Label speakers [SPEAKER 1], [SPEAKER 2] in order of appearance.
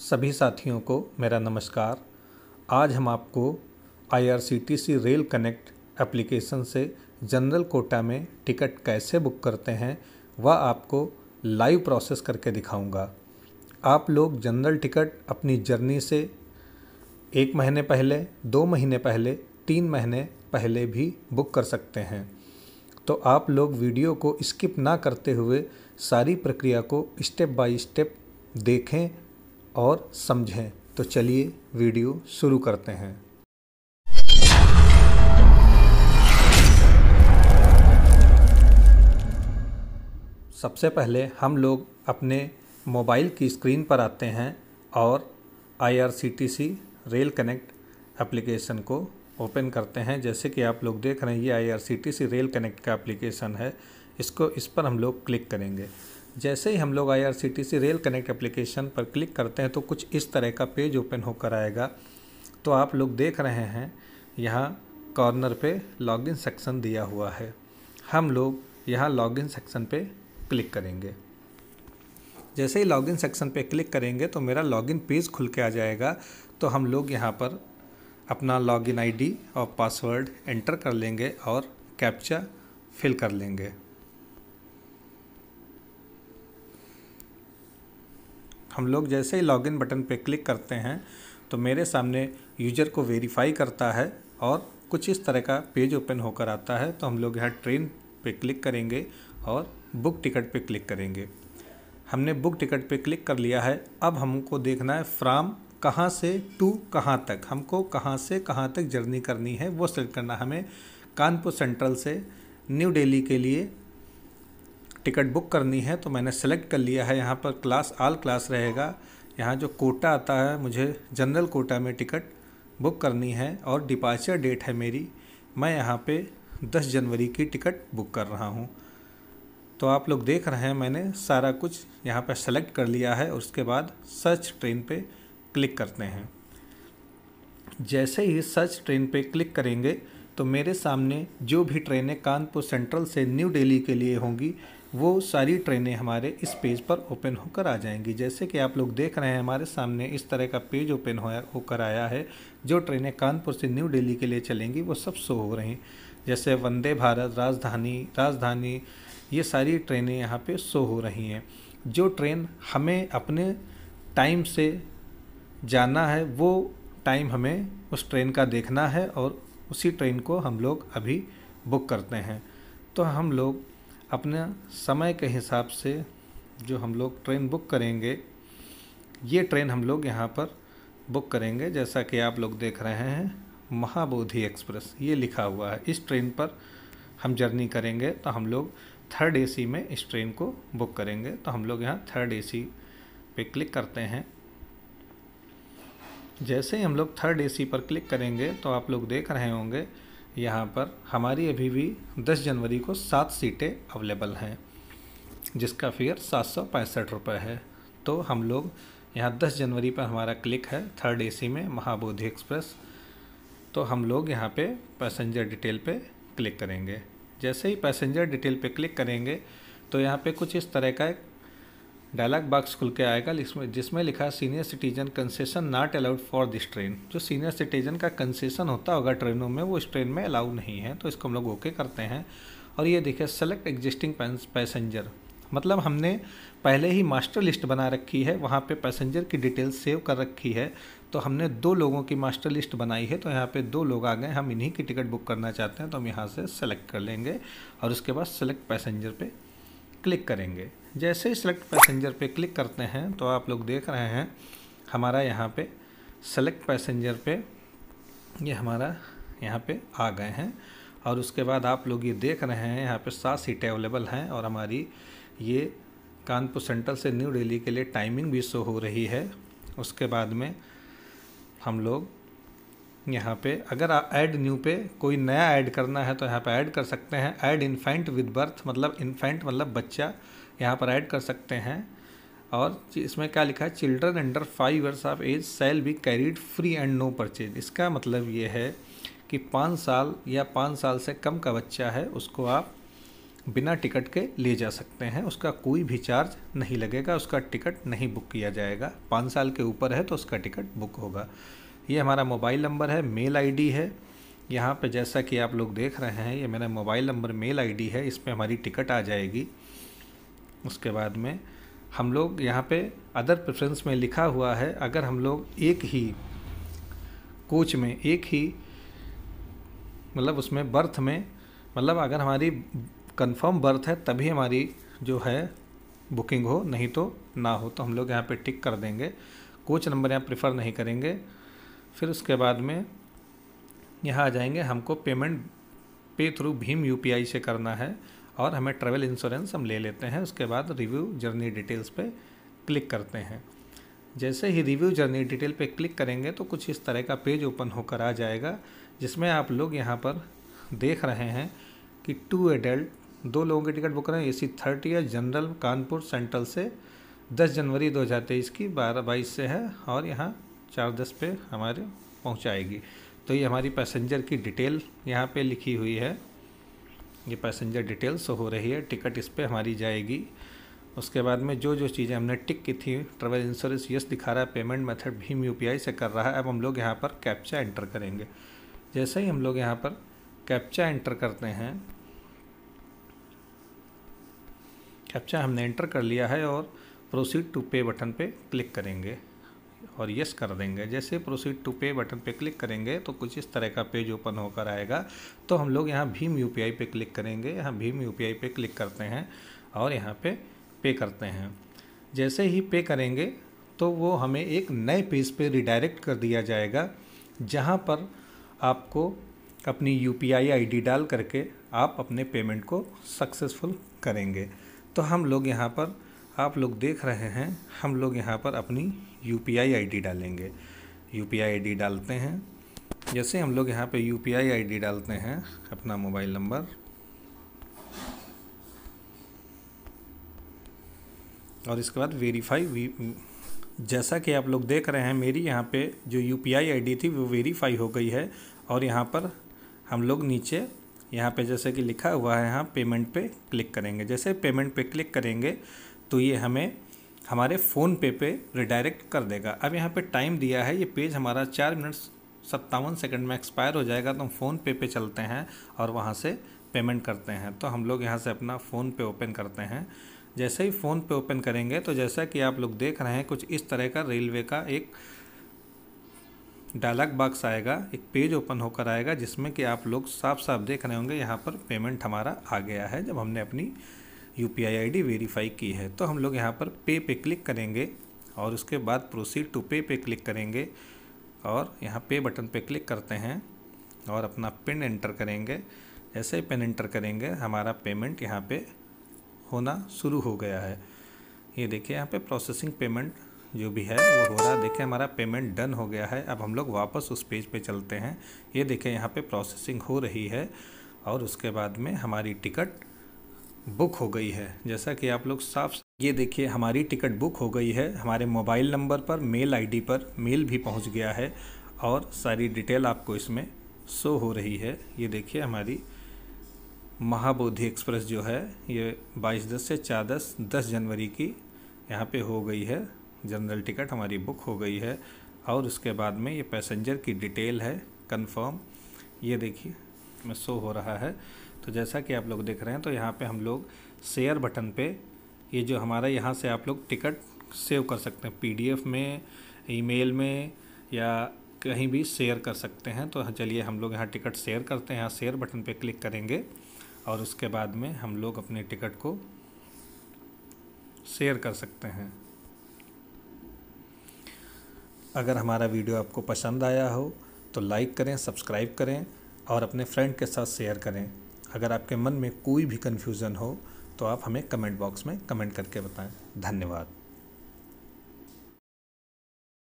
[SPEAKER 1] सभी साथियों को मेरा नमस्कार आज हम आपको आईआरसीटीसी रेल कनेक्ट एप्लीकेशन से जनरल कोटा में टिकट कैसे बुक करते हैं वह आपको लाइव प्रोसेस करके दिखाऊंगा। आप लोग जनरल टिकट अपनी जर्नी से एक महीने पहले दो महीने पहले तीन महीने पहले भी बुक कर सकते हैं तो आप लोग वीडियो को स्किप ना करते हुए सारी प्रक्रिया को स्टेप बाय स्टेप देखें और समझें तो चलिए वीडियो शुरू करते हैं सबसे पहले हम लोग अपने मोबाइल की स्क्रीन पर आते हैं और आईआरसीटीसी रेल कनेक्ट एप्लीकेशन को ओपन करते हैं जैसे कि आप लोग देख रहे हैं ये आईआरसीटीसी रेल कनेक्ट का एप्लीकेशन है इसको इस पर हम लोग क्लिक करेंगे जैसे ही हम लोग आईआरसीटीसी रेल कनेक्ट एप्लीकेशन पर क्लिक करते हैं तो कुछ इस तरह का पेज ओपन होकर आएगा तो आप लोग देख रहे हैं यहाँ कॉर्नर पे लॉगिन सेक्शन दिया हुआ है हम लोग यहाँ लॉगिन सेक्शन पे क्लिक करेंगे जैसे ही लॉगिन सेक्शन पे क्लिक करेंगे तो मेरा लॉगिन पेज खुल के आ जाएगा तो हम लोग यहाँ पर अपना लॉगिन आईडी और पासवर्ड एंटर कर लेंगे और कैप्चा फिल कर लेंगे हम लोग जैसे ही लॉगिन बटन पर क्लिक करते हैं तो मेरे सामने यूजर को वेरीफाई करता है और कुछ इस तरह का पेज ओपन होकर आता है तो हम लोग यहाँ ट्रेन पे क्लिक करेंगे और बुक टिकट पे क्लिक करेंगे हमने बुक टिकट पे क्लिक कर लिया है अब हमको देखना है फ्राम कहाँ से टू कहाँ तक हमको कहाँ से कहाँ तक जर्नी करनी है वो सेलेक्ट करना हमें कानपुर सेंट्रल से न्यू दिल्ली के लिए टिकट बुक करनी है तो मैंने सेलेक्ट कर लिया है यहाँ पर क्लास आल क्लास रहेगा यहाँ जो कोटा आता है मुझे जनरल कोटा में टिकट बुक करनी है और डिपार्चर डेट है मेरी मैं यहाँ पे 10 जनवरी की टिकट बुक कर रहा हूँ तो आप लोग देख रहे हैं मैंने सारा कुछ यहाँ पर सेलेक्ट कर लिया है और उसके बाद सर्च ट्रेन पर क्लिक करते हैं जैसे ही सर्च ट्रेन पर क्लिक करेंगे तो मेरे सामने जो भी ट्रेनें कानपुर सेंट्रल से न्यू दिल्ली के लिए होंगी वो सारी ट्रेनें हमारे इस पेज पर ओपन होकर आ जाएंगी जैसे कि आप लोग देख रहे हैं हमारे सामने इस तरह का पेज ओपन होकर आया है जो ट्रेनें कानपुर से न्यू दिल्ली के लिए चलेंगी वो सब शो हो रही हैं जैसे वंदे भारत राजधानी राजधानी ये सारी ट्रेनें यहाँ पे शो हो रही हैं जो ट्रेन हमें अपने टाइम से जाना है वो टाइम हमें उस ट्रेन का देखना है और उसी ट्रेन को हम लोग अभी बुक करते हैं तो हम लोग अपने समय के हिसाब से जो हम लोग ट्रेन बुक करेंगे ये ट्रेन हम लोग यहाँ पर बुक करेंगे जैसा कि आप लोग देख रहे हैं महाबोधि एक्सप्रेस ये लिखा हुआ है इस ट्रेन पर हम जर्नी करेंगे तो हम लोग थर्ड एसी में इस ट्रेन को बुक करेंगे तो हम लोग यहाँ थर्ड एसी पे क्लिक करते हैं जैसे ही हम लोग थर्ड एसी पर क्लिक करेंगे तो आप लोग देख रहे होंगे यहाँ पर हमारी अभी भी 10 जनवरी को सात सीटें अवेलेबल हैं जिसका फेयर सात सौ पैंसठ रुपये है तो हम लोग यहाँ 10 जनवरी पर हमारा क्लिक है थर्ड एसी में महाबोधि एक्सप्रेस तो हम लोग यहाँ पे पैसेंजर डिटेल पे क्लिक करेंगे जैसे ही पैसेंजर डिटेल पे क्लिक करेंगे तो यहाँ पे कुछ इस तरह का एक डायलॉग बॉक्स खुल के आएगा जिसमें जिसमें लिखा senior citizen concession not allowed for this train जो सीनियर सिटीजन का कंसेशन होता होगा ट्रेनों में वो इस ट्रेन में अलाउ नहीं है तो इसको हम लोग ओके करते हैं और ये देखिए सेलेक्ट एग्जिस्टिंग पैसेंजर मतलब हमने पहले ही मास्टर लिस्ट बना रखी है वहाँ पे पैसेंजर की डिटेल सेव कर रखी है तो हमने दो लोगों की मास्टर लिस्ट बनाई है तो यहाँ पे दो लोग आ गए हम इन्हीं की टिकट बुक करना चाहते हैं तो हम यहाँ से सेलेक्ट कर लेंगे और उसके बाद सेलेक्ट पैसेंजर पे क्लिक करेंगे जैसे ही सेलेक्ट पैसेंजर पे क्लिक करते हैं तो आप लोग देख रहे हैं हमारा यहाँ पे सेलेक्ट पैसेंजर पे ये हमारा यहाँ पे आ गए हैं और उसके बाद आप लोग ये देख रहे हैं यहाँ पे सात सीटें अवेलेबल हैं और हमारी ये कानपुर सेंट्रल से न्यू दिल्ली के लिए टाइमिंग भी शो हो रही है उसके बाद में हम लोग यहाँ पे अगर ऐड न्यू पे कोई नया ऐड करना है तो यहाँ पे ऐड कर सकते हैं ऐड इन्फेंट विद बर्थ मतलब इन्फेंट मतलब बच्चा यहाँ पर ऐड कर सकते हैं और इसमें क्या लिखा है children under five years of age shall be carried free and no purchase इसका मतलब ये है कि पाँच साल या पाँच साल से कम का बच्चा है उसको आप बिना टिकट के ले जा सकते हैं उसका कोई भी चार्ज नहीं लगेगा उसका टिकट नहीं बुक किया जाएगा पाँच साल के ऊपर है तो उसका टिकट बुक होगा ये हमारा मोबाइल नंबर है मेल आईडी है यहाँ पे जैसा कि आप लोग देख रहे हैं ये मेरा मोबाइल नंबर मेल आईडी है इस पर हमारी टिकट आ जाएगी उसके बाद में हम लोग यहाँ पे अदर प्रेफरेंस में लिखा हुआ है अगर हम लोग एक ही कोच में एक ही मतलब उसमें बर्थ में मतलब अगर हमारी कंफर्म बर्थ है तभी हमारी जो है बुकिंग हो नहीं तो ना हो तो हम लोग यहाँ पे टिक कर देंगे कोच नंबर यहाँ प्रेफर नहीं करेंगे फिर उसके बाद में यहाँ आ जाएंगे हमको पेमेंट पे थ्रू भीम यूपीआई से करना है और हमें ट्रैवल इंश्योरेंस हम ले लेते हैं उसके बाद रिव्यू जर्नी डिटेल्स पे क्लिक करते हैं जैसे ही रिव्यू जर्नी डिटेल पे क्लिक करेंगे तो कुछ इस तरह का पेज ओपन होकर आ जाएगा जिसमें आप लोग यहाँ पर देख रहे हैं कि टू एडल्ट दो लोगों की टिकट बुक करें ए सी थर्टी या जनरल कानपुर सेंट्रल से 10 जनवरी 2023 की बारह बाईस से है और यहाँ चार दस पे हमारे पहुँचाएगी तो ये हमारी पैसेंजर की डिटेल यहाँ पे लिखी हुई है ये पैसेंजर डिटेल्स शो हो रही है टिकट इस पर हमारी जाएगी उसके बाद में जो जो चीज़ें हमने टिक की थी ट्रेवल इंश्योरेंस यस दिखा रहा है पेमेंट मेथड भीम यू से कर रहा है अब हम लोग यहाँ पर कैप्चा एंटर करेंगे जैसे ही हम लोग यहाँ पर कैप्चा एंटर करते हैं कैप्चा हमने एंटर कर लिया है और प्रोसीड टू पे बटन पे क्लिक करेंगे और यस कर देंगे जैसे प्रोसीड टू पे बटन पे क्लिक करेंगे तो कुछ इस तरह का पेज ओपन होकर आएगा तो हम लोग यहाँ भीम यू पी पे क्लिक करेंगे यहाँ भीम यू पी पे क्लिक करते हैं और यहाँ पे पे करते हैं जैसे ही पे करेंगे तो वो हमें एक नए पेज पे रिडायरेक्ट कर दिया जाएगा जहाँ पर आपको अपनी U P I I D डाल करके आप अपने पेमेंट को सक्सेसफुल करेंगे तो हम लोग यहाँ पर आप लोग देख रहे हैं हम लोग यहाँ पर अपनी U P I I D डालेंगे U P I I D डालते हैं जैसे हम लोग यहाँ पे U P I I D डालते हैं अपना मोबाइल नंबर और इसके बाद वेरीफाई वी जैसा कि आप लोग देख रहे हैं मेरी यहाँ पे जो U P I I D थी वो वेरीफाई हो गई है और यहाँ पर हम लोग नीचे यहाँ पे जैसे कि लिखा हुआ है यहाँ पेमेंट पे क्लिक करेंगे जैसे पेमेंट पे क्लिक करेंगे तो ये हमें हमारे फ़ोन पे पे रिडायरेक्ट कर देगा अब यहाँ पे टाइम दिया है ये पेज हमारा चार मिनट सत्तावन सेकंड में एक्सपायर हो जाएगा तो हम फ़ोन पे पे चलते हैं और वहाँ से पेमेंट करते हैं तो हम लोग यहाँ से अपना फ़ोन पे ओपन करते हैं जैसे ही फ़ोन पे ओपन करेंगे तो जैसा कि आप लोग देख रहे हैं कुछ इस तरह का रेलवे का एक डायलॉग बॉक्स आएगा एक पेज ओपन होकर आएगा जिसमें कि आप लोग साफ साफ देख रहे होंगे यहाँ पर पेमेंट हमारा आ गया है जब हमने अपनी U P I I D verify की है तो हम लोग यहाँ पर पे पे क्लिक करेंगे और उसके बाद प्रोसीड टू पे पे क्लिक करेंगे और यहाँ पे बटन पे क्लिक करते हैं और अपना पिन एंटर करेंगे जैसे ही पिन एंटर करेंगे हमारा पेमेंट यहाँ पे होना शुरू हो गया है ये देखिए यहाँ पे प्रोसेसिंग पेमेंट जो भी है वो हो रहा है देखिए हमारा पेमेंट डन हो गया है अब हम लोग वापस उस पेज पे चलते हैं ये देखिए यहाँ पे प्रोसेसिंग हो रही है और उसके बाद में हमारी टिकट बुक हो गई है जैसा कि आप लोग साफ ये देखिए हमारी टिकट बुक हो गई है हमारे मोबाइल नंबर पर मेल आईडी पर मेल भी पहुंच गया है और सारी डिटेल आपको इसमें शो हो रही है ये देखिए हमारी महाबोधि एक्सप्रेस जो है ये 22 दस से 4 दस दस जनवरी की यहाँ पे हो गई है जनरल टिकट हमारी बुक हो गई है और उसके बाद में ये पैसेंजर की डिटेल है कन्फर्म ये देखिए में शो हो रहा है तो जैसा कि आप लोग देख रहे हैं तो यहाँ पे हम लोग शेयर बटन पे ये जो हमारा यहाँ से आप लोग टिकट सेव कर सकते हैं पीडीएफ में ईमेल में या कहीं भी शेयर कर सकते हैं तो चलिए हम लोग यहाँ टिकट शेयर करते हैं यहाँ शेयर बटन पे क्लिक करेंगे और उसके बाद में हम लोग अपने टिकट को शेयर कर सकते हैं अगर हमारा वीडियो आपको पसंद आया हो तो लाइक करें सब्सक्राइब करें और अपने फ्रेंड के साथ शेयर करें अगर आपके मन में कोई भी कन्फ्यूज़न हो तो आप हमें कमेंट बॉक्स में कमेंट करके बताएं धन्यवाद